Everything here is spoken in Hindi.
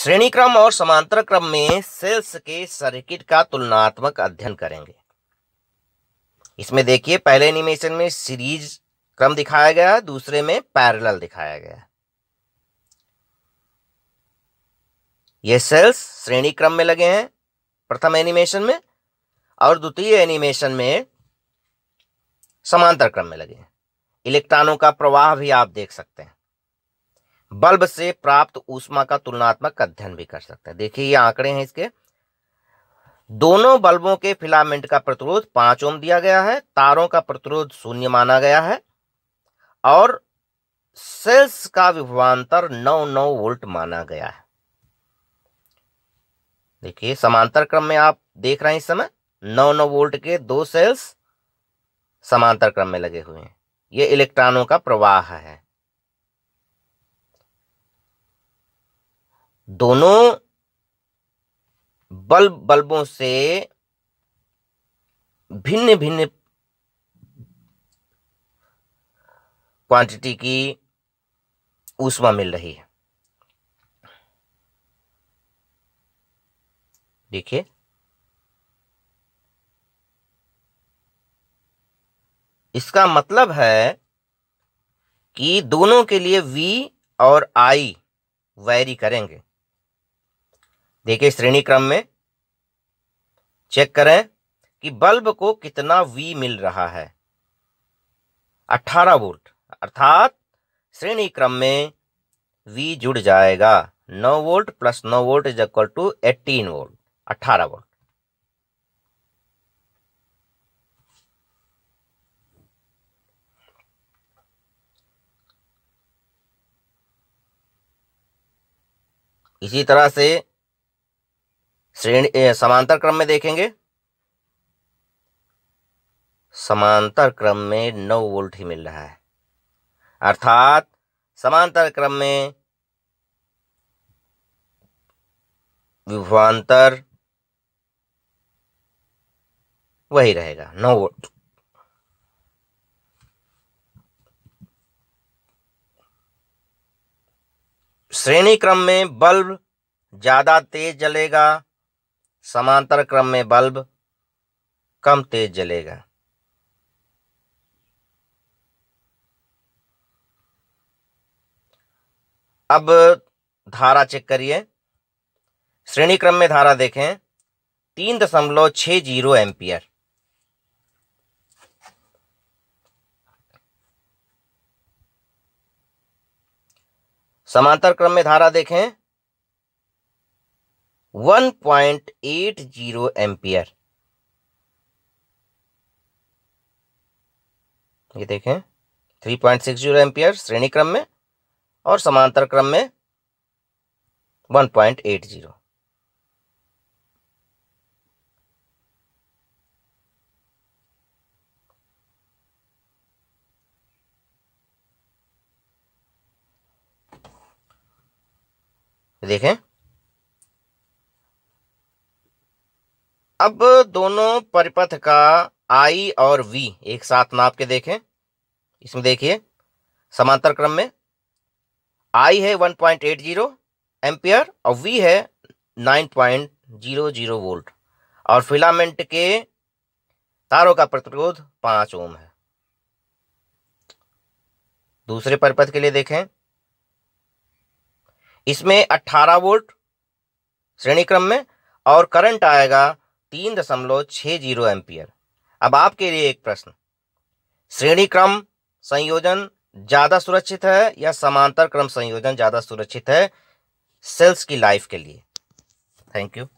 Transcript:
श्रेणी क्रम और समांतर क्रम में सेल्स के सर्किट का तुलनात्मक अध्ययन करेंगे इसमें देखिए पहले एनिमेशन में सीरीज क्रम दिखाया गया है दूसरे में पैरेलल दिखाया गया ये सेल्स श्रेणी क्रम में लगे हैं प्रथम एनिमेशन में और द्वितीय एनिमेशन में समांतर क्रम में लगे हैं इलेक्ट्रॉनों का प्रवाह भी आप देख सकते हैं बल्ब से प्राप्त ऊष्मा का तुलनात्मक अध्ययन भी कर सकते हैं देखिए ये आंकड़े हैं इसके दोनों बल्बों के फिलामेंट का प्रतिरोध पांच ओम दिया गया है तारों का प्रतिरोध शून्य माना गया है और सेल्स का विभवांतर नौ नौ वोल्ट माना गया है देखिए समांतर क्रम में आप देख रहे हैं इस समय नौ नौ वोल्ट के दो सेल्स समांतर क्रम में लगे हुए हैं ये इलेक्ट्रॉनों का प्रवाह है दोनों बल्ब बल्बों से भिन्न भिन्न क्वांटिटी की ऊष्मा मिल रही है देखिए इसका मतलब है कि दोनों के लिए V और I वैरी करेंगे देखिए श्रेणी क्रम में चेक करें कि बल्ब को कितना वी मिल रहा है 18 वोल्ट अर्थात श्रेणी क्रम में वी जुड़ जाएगा 9 volt plus 9 volt is equal to 18 volt 18 volt इसी तरह से श्रेणी समांतर क्रम में देखेंगे समांतर क्रम में नौ वोल्ट ही मिल रहा है अर्थात समांतर क्रम में विभवांतर वही रहेगा नौ वोल्ट श्रेणी क्रम में बल्ब ज़्यादा तेज जलेगा समांतर क्रम में बल्ब कम तेज जलेगा अब धारा चेक करिए श्रेणी क्रम में धारा देखें तीन दशमलव छह जीरो एम्पियर समांतर क्रम में धारा देखें one point eight zero ampere ये देखें three point six zero ampere श्रेणी क्रम में और समांतर क्रम में वन पॉइंट एट जीरो देखें अब दोनों परिपथ का आई और वी एक साथ नाप के देखें इसमें देखिए समांतर क्रम में आई है 1.80 पॉइंट एम्पियर और वी है 9.00 वोल्ट और फिलामेंट के तारों का प्रतिरोध 5 ओम है दूसरे परिपथ के लिए देखें इसमें 18 वोल्ट श्रेणी क्रम में और करंट आएगा तीन दशमलव छः जीरो एम्पियर अब आपके लिए एक प्रश्न श्रेणी क्रम संयोजन ज़्यादा सुरक्षित है या समांतर क्रम संयोजन ज़्यादा सुरक्षित है सेल्स की लाइफ के लिए थैंक यू